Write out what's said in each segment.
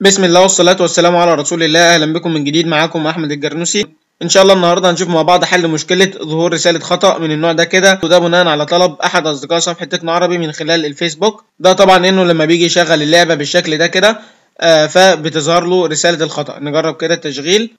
بسم الله والصلاة والسلام على رسول الله أهلا بكم من جديد معاكم أحمد الجرنوسي إن شاء الله النهاردة هنشوف مع بعض حل مشكلة ظهور رسالة خطأ من النوع ده كده وده بناء على طلب أحد أصدقاء صفحة تكنو عربي من خلال الفيسبوك ده طبعا إنه لما بيجي يشغل اللعبة بالشكل ده كده آه فبتظهر له رسالة الخطأ نجرب كده التشغيل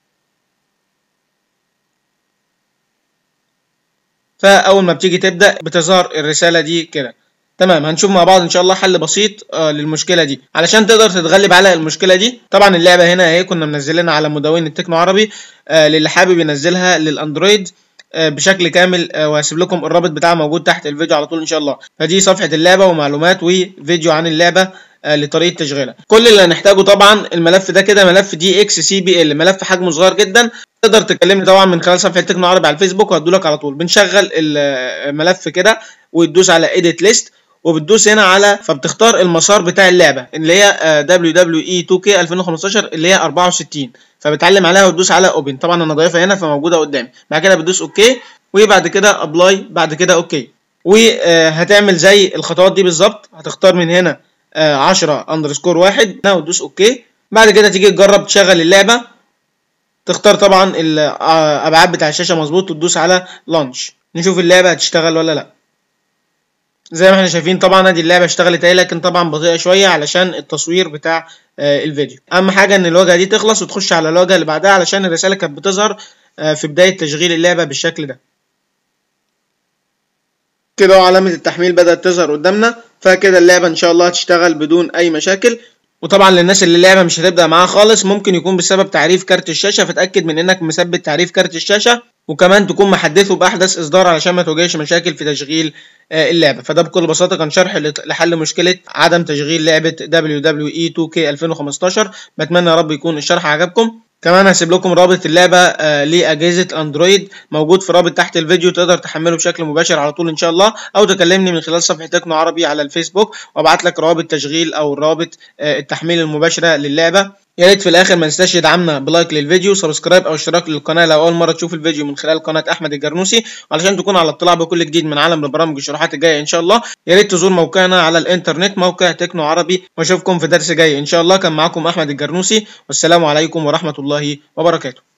فأول ما بتيجي تبدأ بتظهر الرسالة دي كده تمام هنشوف مع بعض ان شاء الله حل بسيط آه، للمشكله دي علشان تقدر تتغلب على المشكله دي طبعا اللعبه هنا اهي كنا منزلينها على مدون التكنو عربي آه، للي حابب ينزلها للاندرويد آه، بشكل كامل وهسيب لكم الرابط بتاعها موجود تحت الفيديو على طول ان شاء الله فدي صفحه اللعبه ومعلومات وفيديو عن اللعبه لطريقه تشغيلها كل اللي هنحتاجه طبعا الملف ده كده ملف دي اكس سي بي ال ملف حجمه صغير جدا تقدر تكلمني طبعا من خلال صفحه تكنو عربي على الفيسبوك وهدولك على طول بنشغل الملف كده وتدوس على ايديت ليست وبتدوس هنا على فبتختار المسار بتاع اللعبه اللي هي WWE 2K 2015 اللي هي 64 فبتعلم عليها وتدوس على اوبن طبعا انا ضايفها هنا فموجوده قدامي بعد كده بتدوس اوكي وبعد كده ابلاي بعد كده اوكي وهتعمل آه، زي الخطوات دي بالظبط هتختار من هنا 10 آه، اندرسكور واحد هنا وتدوس اوكي بعد كده تيجي تجرب تشغل اللعبه تختار طبعا الابعاد آه، بتاع الشاشه مظبوط وتدوس على لانش نشوف اللعبه هتشتغل ولا لا زي ما احنا شايفين طبعا ادي اللعبه اشتغلت اهي لكن طبعا بطيئه شويه علشان التصوير بتاع آه الفيديو اهم حاجه ان الواجهه دي تخلص وتخش على الواجهه اللي بعدها علشان الرساله كانت بتظهر آه في بدايه تشغيل اللعبه بالشكل ده كده علامه التحميل بدات تظهر قدامنا فكده اللعبه ان شاء الله هتشتغل بدون اي مشاكل وطبعا للناس اللي اللعبه مش هتبدا معاها خالص ممكن يكون بسبب تعريف كارت الشاشه فتاكد من انك مثبت تعريف كارت الشاشه وكمان تكون محدثه باحدث اصدار علشان ما تواجهش مشاكل في تشغيل آه، اللعبه فده بكل بساطه كان شرح لحل مشكله عدم تشغيل لعبه WWE 2K 2015 بتمنى يا رب يكون الشرح عجبكم كمان هسيب لكم رابط اللعبة آه، لأجهزة أندرويد موجود في رابط تحت الفيديو تقدر تحمله بشكل مباشر على طول إن شاء الله أو تكلمني من خلال صفحة تكنو عربي على الفيسبوك وأبعت لك رابط تشغيل أو رابط آه، التحميل المباشرة للعبة يا ريت في الاخر ما ننساش يدعمنا بلايك للفيديو سبسكرايب او اشتراك للقناه لو اول مره تشوف الفيديو من خلال قناه احمد الجرنوسي علشان تكون على اطلاع بكل جديد من عالم البرامج والشروحات الجايه ان شاء الله يا ريت تزور موقعنا على الانترنت موقع تكنو عربي واشوفكم في درس جاي ان شاء الله كان معاكم احمد الجرنوسي والسلام عليكم ورحمه الله وبركاته